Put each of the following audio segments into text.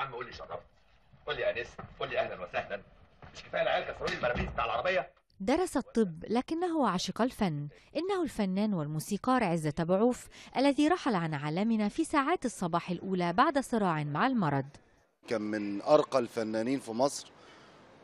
عم قول لي شرفت قول لي انس قول لي اهلا وسهلا مش كفايه العيال كسروا لي المرابيز بتاع العربيه درس الطب لكنه عشق الفن إنه الفنان والموسيقار عزة بعوف الذي رحل عن عالمنا في ساعات الصباح الأولى بعد صراع مع المرض كان من أرقى الفنانين في مصر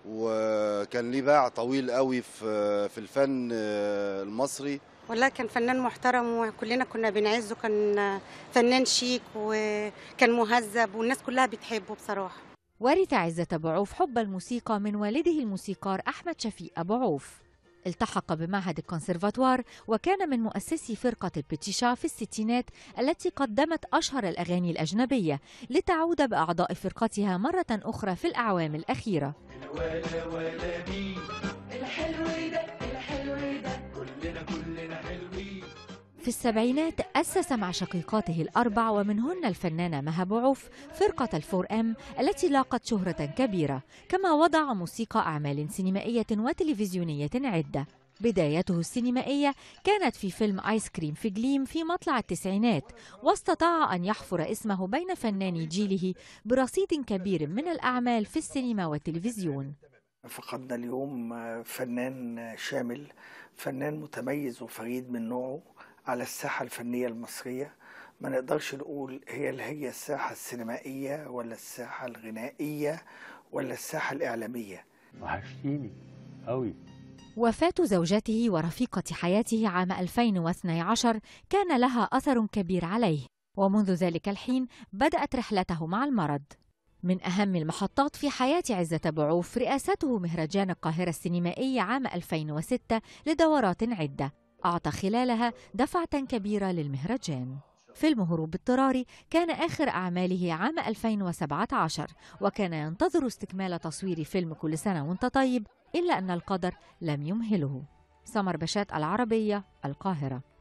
وكان ليه باع طويل قوي في الفن آه، المصري والله كان فنان محترم وكلنا كنا بنعزه كان فنان شيك وكان مهذب والناس كلها بتحبه بصراحه ورث عزة أبو عوف حب الموسيقى من والده الموسيقار أحمد شفيق أبو عوف التحق بمعهد الكونسرفاتوار وكان من مؤسسي فرقة البتيشا في الستينات التي قدمت أشهر الأغاني الأجنبية لتعود بأعضاء فرقتها مرة أخرى في الأعوام الأخيرة ولا ولا في السبعينات أسس مع شقيقاته الأربع ومنهن الفنانة مها بوعوف فرقة الفور أم التي لاقت شهرة كبيرة كما وضع موسيقى أعمال سينمائية وتلفزيونية عدة بدايته السينمائية كانت في فيلم آيس كريم في جليم في مطلع التسعينات واستطاع أن يحفر اسمه بين فناني جيله برصيد كبير من الأعمال في السينما والتلفزيون فقدنا اليوم فنان شامل فنان متميز وفريد من نوعه على الساحة الفنية المصرية ما نقدرش نقول هي اللي هي الساحة السينمائية ولا الساحة الغنائية ولا الساحة الإعلامية وحشتيني قوي وفاة زوجته ورفيقة حياته عام 2012 كان لها أثر كبير عليه ومنذ ذلك الحين بدأت رحلته مع المرض من أهم المحطات في حياة عزة بعوف رئاسته مهرجان القاهرة السينمائي عام 2006 لدورات عدة أعطى خلالها دفعة كبيرة للمهرجان فيلم هروب اضطراري كان آخر أعماله عام 2017 وكان ينتظر استكمال تصوير فيلم كل سنة وانت طيب إلا أن القدر لم يمهله سمر بشات العربية القاهرة